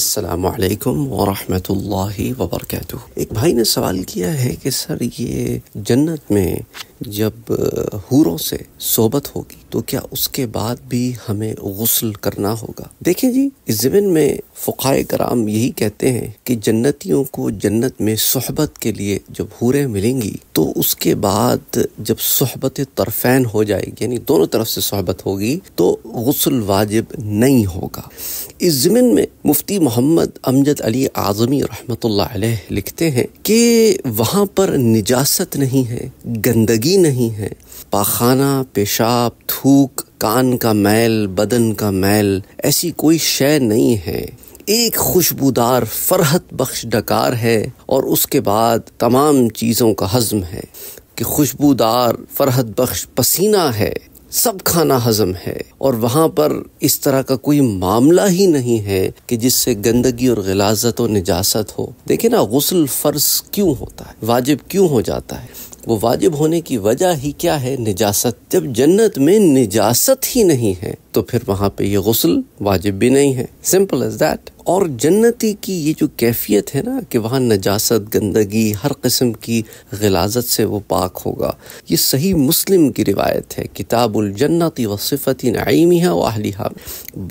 असलकम वरहमल वबरक एक भाई ने सवाल किया है कि सर ये जन्नत में जब हूरों से सोबत होगी तो क्या उसके बाद भी हमें गसल करना होगा देखें जी इस ज़मीन में फ़ुकाए कराम यही कहते हैं कि जन्नतियों को जन्नत में सहबत के लिए जब हूरें मिलेंगी तो उसके बाद जब सहबत तरफैन हो जाएगी यानी दोनों तरफ से सहबत होगी तो गसल वाजिब नहीं होगा इस ज़मीन में मुफ्ती मोहम्मद अमजद अली आज़मी रहमत लिखते हैं कि वहाँ पर निजात नहीं है गंदगी ही नहीं है पाखाना पेशाब थूक कान का मैल बदन का मैल ऐसी कोई शय नहीं है एक खुशबूदार फरहत बख्श डकार है और उसके बाद तमाम चीज़ों का हज़म है कि खुशबूदार फरहत बख्श पसीना है सब खाना हजम है और वहाँ पर इस तरह का कोई मामला ही नहीं है कि जिससे गंदगी और गिलाजत और निजासत हो देखे ना गसल फ़र्ज क्यों होता है वाजिब क्यों हो जाता है वो वाजिब होने की वजह ही क्या है निजासत जब जन्नत में निजासत ही नहीं है तो फिर वहां पे ये गसल वाजिब भी नहीं है सिंपल इज दैट और जन्नती की ये जो कैफियत है ना कि वहाँ नजासत गंदगी हर किस्म की गलाजत से वो पाक होगा ये सही मुस्लिम की रिवायत है जन्नति व सिफ़त है वाहलिहा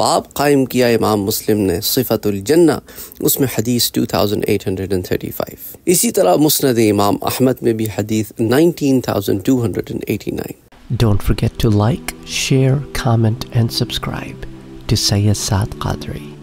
बाब कायम किया इमाम मुस्लिम ने सिफ़तुलजन्ना उसमें हदीस 2835 इसी तरह मुस्ंद इमाम अहमद में भी हदीस 19289 Don't forget to like, share, comment and subscribe to Sayyid Saad Qadri.